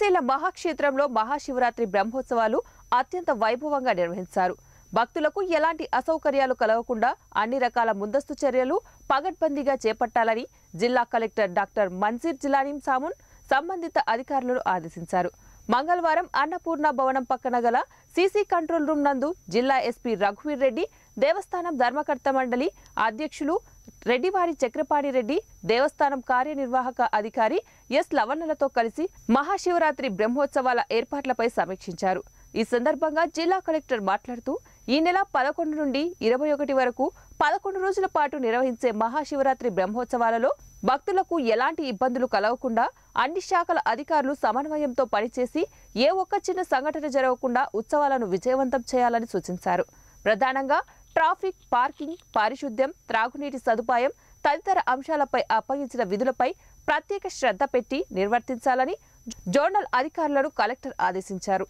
శ్రీశైల మహాక్షేత్రంలో మహాశివరాత్రి బ్రహ్మోత్సవాలు అత్యంత వైభవంగా నిర్వహించారు భక్తులకు ఎలాంటి అసౌకర్యాలు కలగకుండా అన్ని రకాల ముందస్తు చర్యలు పగడ్బందీగా చేపట్టాలని జిల్లా కలెక్టర్ డాక్టర్ మన్సీర్ జిలానీం సామున్ సంబంధిత అధికారులను ఆదేశించారు మంగళవారం అన్నపూర్ణ భవనం పక్కన గల సీసీ కంట్రోల్ రూమ్ నందు జిల్లా ఎస్పీ రఘువీర్ రెడ్డి దేవస్థానం ధర్మకర్త మండలి అధ్యక్షులు రెడ్డివారి చక్రపాణి రెడ్డి దేవస్థానం కార్యనిర్వాహక అధికారి ఎస్ లవన్నలతో కలిసి మహాశివరాత్రి బ్రహ్మోత్సవాల ఏర్పాట్లపై సమీక్షించారు ఈ సందర్భంగా జిల్లా కలెక్టర్ మాట్లాడుతూ ఈ నెల పదకొండు నుండి ఇరవై ఒకటి వరకు పదకొండు రోజుల పాటు నిర్వహించే మహాశివరాత్రి బ్రహ్మోత్సవాలలో భక్తులకు ఎలాంటి ఇబ్బందులు కలగకుండా అన్ని శాఖల అధికారులు సమన్వయంతో పనిచేసి ఏ ఒక్క చిన్న సంఘటన జరగకుండా ఉత్సవాలను విజయవంతం చేయాలని సూచించారు ప్రధానంగా ట్రాఫిక్ పార్కింగ్ పారిశుద్ధ్యం త్రాగునీటి సదుపాయం తదితర అంశాలపై అప్పగించిన విధులపై ప్రత్యేక శ్రద్ధ పెట్టి నిర్వర్తించాలని జోనల్ అధికారులను కలెక్టర్ ఆదేశించారు